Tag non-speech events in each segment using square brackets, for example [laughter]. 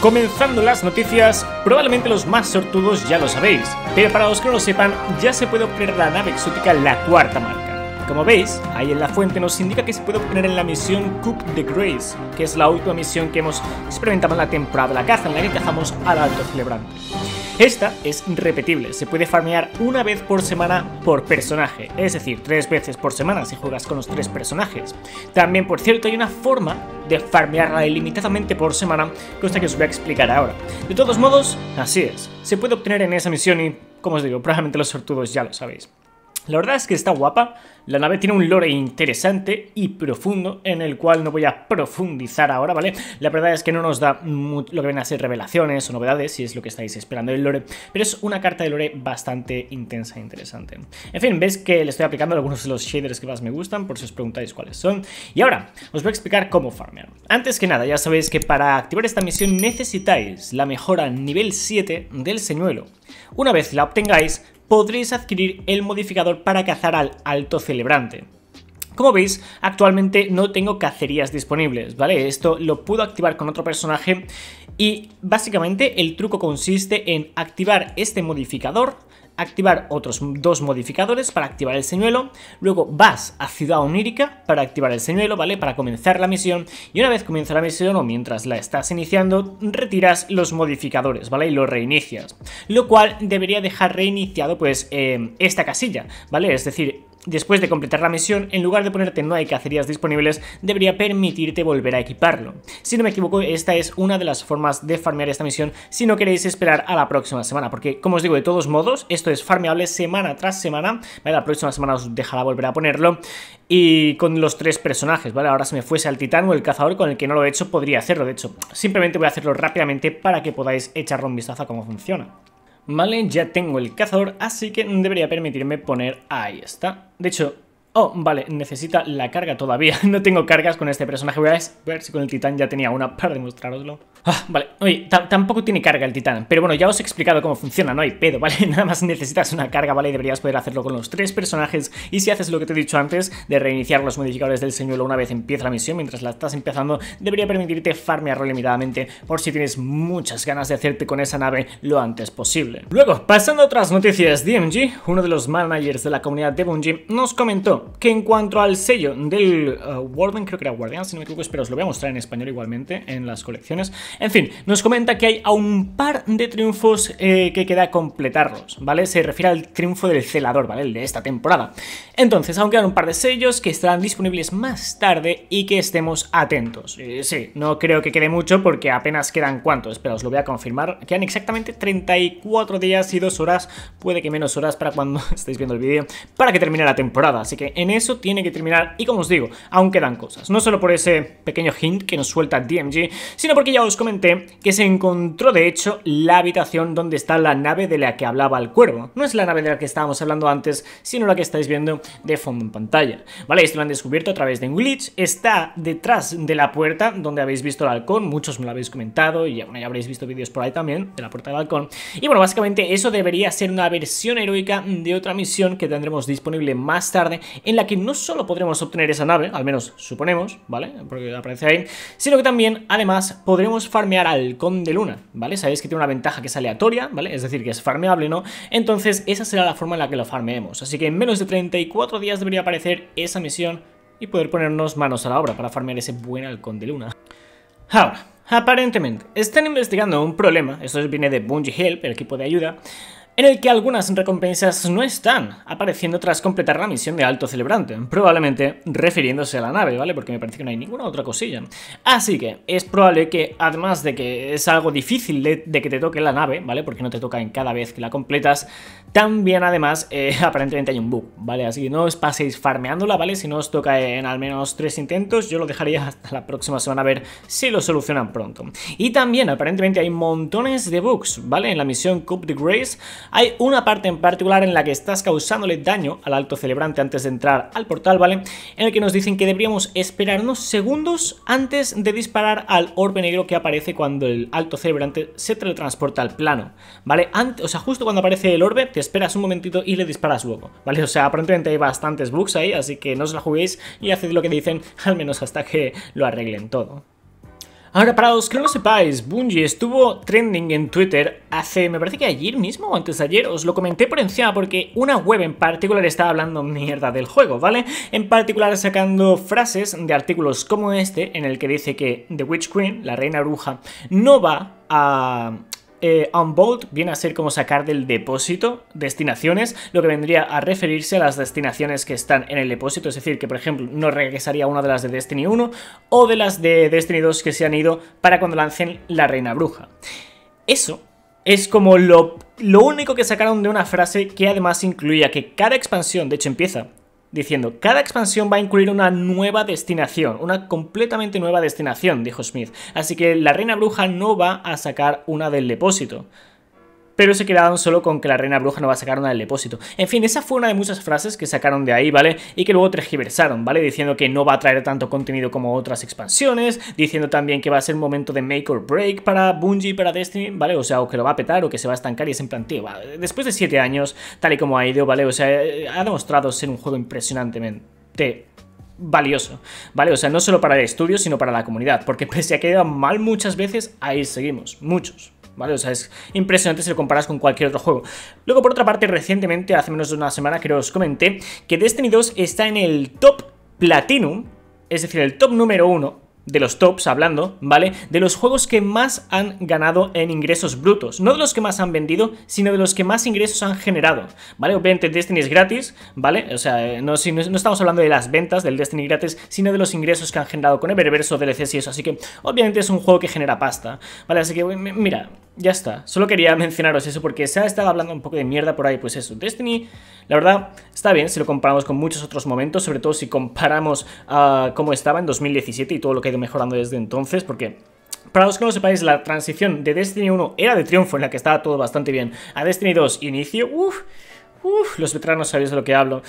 Comenzando las noticias, probablemente los más sortudos ya lo sabéis, pero para los que no lo sepan, ya se puede obtener la nave exótica la cuarta marca. Como veis, ahí en la fuente nos indica que se puede obtener en la misión cook de Grace, que es la última misión que hemos experimentado en la temporada de la caza, en la que cazamos al alto celebrante. Esta es repetible, se puede farmear una vez por semana por personaje, es decir, tres veces por semana si juegas con los tres personajes. También, por cierto, hay una forma de farmearla ilimitadamente por semana, cosa que os voy a explicar ahora. De todos modos, así es, se puede obtener en esa misión y, como os digo, probablemente los sortudos ya lo sabéis. La verdad es que está guapa, la nave tiene un lore interesante y profundo en el cual no voy a profundizar ahora, ¿vale? La verdad es que no nos da lo que ven a ser revelaciones o novedades, si es lo que estáis esperando del lore, pero es una carta de lore bastante intensa e interesante. En fin, veis que le estoy aplicando algunos de los shaders que más me gustan, por si os preguntáis cuáles son. Y ahora, os voy a explicar cómo farmear. Antes que nada, ya sabéis que para activar esta misión necesitáis la mejora nivel 7 del señuelo. Una vez la obtengáis, podréis adquirir el modificador para cazar al alto celebrante. Como veis, actualmente no tengo cacerías disponibles, ¿vale? Esto lo puedo activar con otro personaje y básicamente el truco consiste en activar este modificador activar otros dos modificadores para activar el señuelo, luego vas a Ciudad Onírica para activar el señuelo, ¿vale? Para comenzar la misión y una vez comienza la misión o mientras la estás iniciando, retiras los modificadores, ¿vale? Y lo reinicias, lo cual debería dejar reiniciado pues eh, esta casilla, ¿vale? Es decir, Después de completar la misión, en lugar de ponerte no hay cacerías disponibles, debería permitirte volver a equiparlo. Si no me equivoco, esta es una de las formas de farmear esta misión si no queréis esperar a la próxima semana, porque como os digo, de todos modos, esto es farmeable semana tras semana, La próxima semana os dejará volver a ponerlo y con los tres personajes, ¿vale? Ahora si me fuese al titán o el cazador con el que no lo he hecho, podría hacerlo, de hecho. Simplemente voy a hacerlo rápidamente para que podáis echarle un vistazo a cómo funciona. Vale, ya tengo el cazador, así que debería permitirme poner... Ahí está. De hecho, Oh, vale, necesita la carga todavía. [laughs] No tengo cargas con este personaje. Voy a ver si con el titán ya tenía una para demostraroslo. Ah, vale. Oye, tampoco tiene carga el titán. Pero bueno, ya os he explicado cómo funciona. No hay pedo, [laughs] ¿vale? Nada más necesitas una carga, ¿vale? Y deberías poder hacerlo con los tres personajes. Y si haces lo que te he dicho antes, de reiniciar los modificadores del señuelo una vez empieza la misión, mientras la estás empezando, debería permitirte farmearlo limitadamente por si tienes muchas ganas de hacerte con esa nave lo antes posible. Luego, pasando a otras noticias, DMG, uno de los managers de la comunidad de Bungie, nos comentó que en cuanto al sello del eh, Warden, creo que era Guardian, si no me equivoco, espero os lo voy a mostrar en español igualmente en las colecciones. En fin, nos comenta que hay a un par de triunfos eh, que queda completarlos, ¿vale? Se refiere al triunfo del celador, ¿vale? El de esta temporada. Entonces, aún quedan un par de sellos que estarán disponibles más tarde y que estemos atentos. Eh, sí, no creo que quede mucho porque apenas quedan cuantos, pero os lo voy a confirmar. Quedan exactamente 34 días y 2 horas, puede que menos horas para cuando [laughs] estéis viendo el vídeo, para que termine la temporada. Así que en eso tiene que terminar. Y como os digo, aún quedan cosas. No solo por ese pequeño hint que nos suelta DMG, sino porque ya os comenté que se encontró de hecho la habitación donde está la nave de la que hablaba el cuervo. No es la nave de la que estábamos hablando antes, sino la que estáis viendo de fondo en pantalla. Vale, esto lo han descubierto a través de un glitch. Está detrás de la puerta donde habéis visto el halcón. Muchos me lo habéis comentado y ya habréis visto vídeos por ahí también de la puerta del halcón. Y bueno, básicamente eso debería ser una versión heroica de otra misión que tendremos disponible más tarde en la que no solo podremos obtener esa nave, al menos suponemos, ¿vale? Porque aparece ahí, sino que también, además, podremos farmear al Conde Luna, ¿vale? Sabéis que tiene una ventaja que es aleatoria, ¿vale? Es decir, que es farmeable, ¿no? Entonces, esa será la forma en la que lo farmeemos. Así que en menos de 34 días debería aparecer esa misión y poder ponernos manos a la obra para farmear ese buen halcón de luna. Ahora, aparentemente, están investigando un problema, esto viene de Bungie Help, el equipo de ayuda, en el que algunas recompensas no están apareciendo tras completar la misión de Alto Celebrante, probablemente refiriéndose a la nave, ¿vale? Porque me parece que no hay ninguna otra cosilla. Así que es probable que, además de que es algo difícil de, que te toque la nave, ¿vale? Porque no te toca en cada vez que la completas, también además eh, [laughs] aparentemente hay un bug, ¿vale? Así que no os paséis farmeándola, ¿vale? Si no os toca en al menos tres intentos, yo lo dejaría hasta la próxima semana a ver si lo solucionan pronto. Y también aparentemente hay montones de bugs, ¿vale? En la misión Cup de Grace hay una parte en particular en la que estás causándole daño al alto celebrante antes de entrar al portal, ¿vale? En el que nos dicen que deberíamos esperarnos segundos antes de disparar al orbe negro que aparece cuando el alto celebrante se teletransporta al plano, ¿vale? o sea, justo cuando aparece el orbe, te esperas un momentito y le disparas luego, ¿vale? [laughs] O sea, aparentemente hay bastantes bugs ahí, así que no os la juguéis y haced lo que dicen, [laughs] al menos hasta que lo arreglen todo. Ahora, para los que no lo sepáis, Bungie estuvo trending en Twitter hace, me parece que ayer mismo o antes ayer, os lo comenté por encima porque una web en particular estaba hablando mierda del juego, ¿vale? En particular sacando frases de artículos como este en el que dice que The Witch Queen, la reina bruja, no va a eh, Unbolt viene a ser como sacar del depósito destinaciones, lo que vendría a referirse a las destinaciones que están en el depósito, es decir, que por ejemplo no regresaría una de las de Destiny 1 o de las de Destiny 2 que se han ido para cuando lancen la Reina Bruja. Eso es como lo, lo único que sacaron de una frase que además incluía que cada expansión, de hecho empieza diciendo, cada expansión va a incluir una nueva destinación, una completamente nueva destinación, dijo Smith, así que la reina bruja no va a sacar una del depósito pero se quedaron solo con que la reina bruja no va a sacar nada del depósito. En fin, esa fue una de muchas frases que sacaron de ahí, ¿vale? Y que luego tergiversaron, ¿vale? Diciendo que no va a traer tanto contenido como otras expansiones, diciendo también que va a ser un momento de make or break para Bungie, para Destiny, ¿vale? O sea, o que lo va a petar o que se va a estancar y es en plan, tío, después de siete años, tal y como ha ido, ¿vale? O sea, ha demostrado ser un juego impresionantemente valioso, ¿vale? O sea, no solo para el estudio, sino para la comunidad, porque pese a que ha mal muchas veces, ahí seguimos, muchos. ¿vale? O sea, es impresionante si lo comparas con cualquier otro juego. Luego, por otra parte, recientemente, hace menos de una semana, creo que os comenté, que Destiny 2 está en el top Platinum, es decir, el top número 1 de los tops hablando, ¿vale? De los juegos que más han ganado en ingresos brutos. No de los que más han vendido, sino de los que más ingresos han generado, ¿vale? Obviamente Destiny es gratis, ¿vale? O sea, eh, no, si, no, estamos hablando de las ventas del Destiny gratis, sino de los ingresos que han generado con Eververse, DLCs y eso. Así que obviamente es un juego que genera pasta, ¿vale? Así que mira, ya está. Solo quería [laughs] mencionaros eso porque se ha estado hablando un poco de mierda por ahí, pues eso. Destiny, la verdad, Está bien si lo comparamos con muchos otros momentos, sobre todo si comparamos a ah, cómo estaba en 2017 y todo lo que ha ido mejorando desde entonces, porque para los que no lo sepáis, la transición de Destiny 1 era de triunfo, en la que estaba todo bastante bien. A Destiny 2, inicio, uff, uff, los veteranos sabéis de lo que hablo.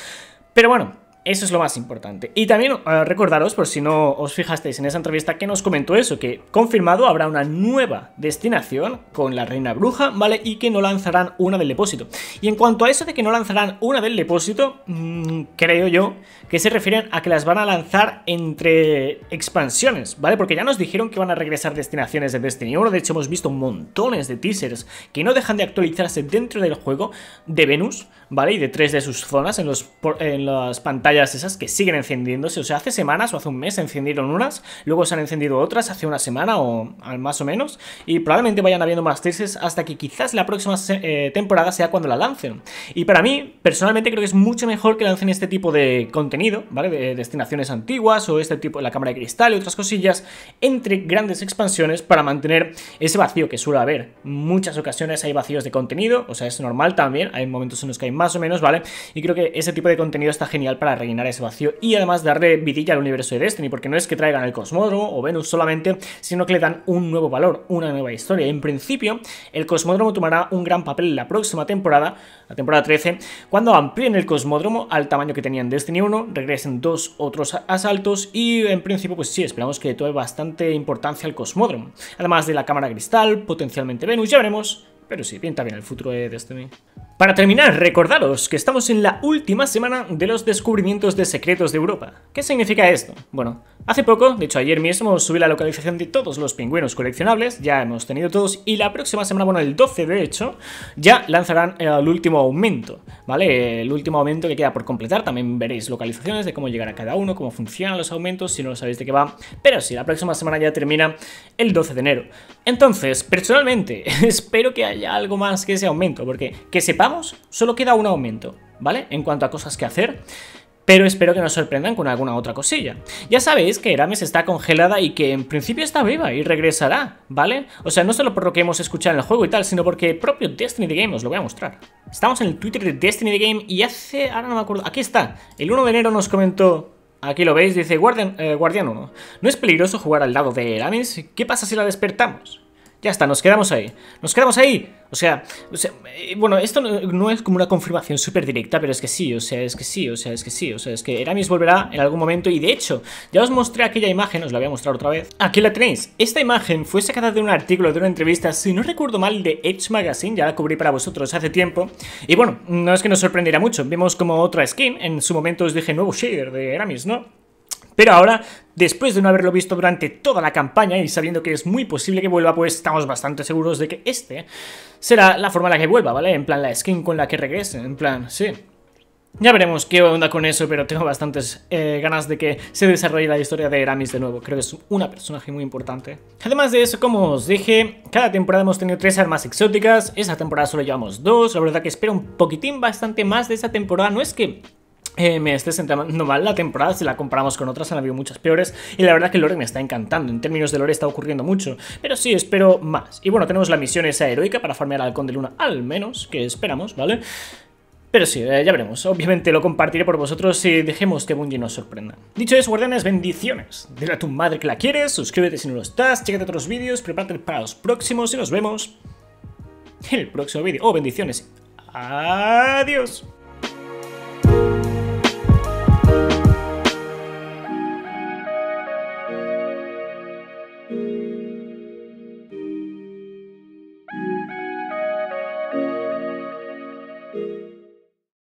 Pero bueno, eso es lo más importante. Y también eh, recordaros, por si no os fijasteis en esa entrevista que nos comentó eso, que confirmado habrá una nueva destinación con la Reina Bruja, ¿vale? Y que no lanzarán una del depósito. Y en cuanto a eso de que no lanzarán una del depósito, mm, creo yo que se refieren a que las van a lanzar entre expansiones, ¿vale? Porque ya nos dijeron que van a regresar destinaciones de Destiny 1, de hecho hemos visto montones de teasers que no dejan de actualizarse dentro del juego de Venus, ¿vale? Y de tres de sus zonas en, los, en las pantallas esas que siguen encendiéndose. O sea, hace semanas o hace un mes encendieron unas, luego se han encendido otras hace una semana o más o menos. Y probablemente vayan habiendo más tristes hasta que quizás la próxima eh, temporada sea cuando la lancen. Y para mí, personalmente, creo que es mucho mejor que lancen este tipo de contenido, ¿vale? De destinaciones antiguas o este tipo de la cámara de cristal y otras cosillas entre grandes expansiones para mantener ese vacío que suele haber. Muchas ocasiones hay vacíos de contenido, o sea, es normal también. Hay momentos en los que hay más o menos, ¿vale? Y creo que ese tipo de contenido está genial para rellenar ese vacío y además darle vidilla al universo de Destiny, porque no es que traigan el Cosmódromo o Venus solamente, sino que le dan un nuevo valor, una nueva historia. En principio, el Cosmódromo tomará un gran papel en la próxima temporada, la temporada 13, cuando amplíen el Cosmódromo al tamaño que tenían Destiny 1, regresen dos otros asaltos y en principio, pues sí, esperamos que tome bastante importancia el Cosmódromo. Además de la cámara cristal, potencialmente Venus, ya veremos, pero sí, pinta bien el futuro de Destiny. Para terminar, recordaros que estamos en la última semana de los descubrimientos de secretos de Europa. ¿Qué significa esto? Bueno, Hace poco, de hecho ayer mismo, subí la localización de todos los pingüinos coleccionables, ya hemos tenido todos, y la próxima semana, bueno, el 12 de hecho, ya lanzarán el último aumento, ¿vale? El último aumento que queda por completar, también veréis localizaciones de cómo llegar a cada uno, cómo funcionan los aumentos, si no lo sabéis de qué va, pero sí, la próxima semana ya termina el 12 de enero. Entonces, personalmente, [laughs] espero que haya algo más que ese aumento, porque que sepamos, solo queda un aumento, ¿vale? En cuanto a cosas que hacer pero espero que nos sorprendan con alguna otra cosilla. Ya sabéis que Erames está congelada y que en principio está viva y regresará, ¿vale? O sea, no solo por lo que hemos escuchado en el juego y tal, sino porque propio Destiny The Game os lo voy a mostrar. Estamos en el Twitter de Destiny The Game y hace... ahora no me acuerdo... aquí está, el 1 de enero nos comentó... Aquí lo veis, dice Guardian, 1. Eh, ¿No es peligroso jugar al lado de Eramis? ¿Qué pasa si la despertamos? Ya está, nos quedamos ahí. Nos quedamos ahí. O sea, eh, bueno, esto no, es como una confirmación súper directa, pero es que sí, o sea, es que sí, o sea, es que sí. O sea, es que Eramis volverá en algún momento y de hecho, ya os mostré aquella imagen, os la voy a mostrar otra vez. Aquí la tenéis. Esta imagen fue sacada de un artículo, de una entrevista, si no recuerdo mal, de Edge Magazine, ya la cubrí para vosotros hace tiempo. Y bueno, no es que nos sorprendiera mucho. Vimos como otra skin, en su momento os dije nuevo shader de Eramis, ¿no? Pero ahora, después de no haberlo visto durante toda la campaña y sabiendo que es muy posible que vuelva, pues estamos bastante seguros de que este será la forma en la que vuelva, ¿vale? En plan, la skin con la que regrese, en plan, sí. Ya veremos qué onda con eso, pero tengo bastantes eh, ganas de que se desarrolle la historia de Eramis de nuevo. Creo que es una personaje muy importante. Además de eso, como os dije, cada temporada hemos tenido tres armas exóticas. Esa temporada solo llevamos dos. La verdad que espero un poquitín bastante más de esa temporada. No es que eh, me estés sentando mal la temporada, si la comparamos con otras, han habido muchas peores. Y la verdad que el lore me está encantando. En términos de lore está ocurriendo mucho. Pero sí, espero más. Y bueno, tenemos la misión esa heroica para farmear al halcón de luna, al menos, que esperamos, ¿vale? Pero sí, eh, ya veremos. Obviamente lo compartiré por vosotros Y dejemos que Bungie nos sorprenda. Dicho eso, guardianes, bendiciones. Dile a tu madre que la quieres, suscríbete si no lo estás, chécate otros vídeos, prepárate para los próximos y nos vemos en el próximo vídeo. Oh, bendiciones. Adiós.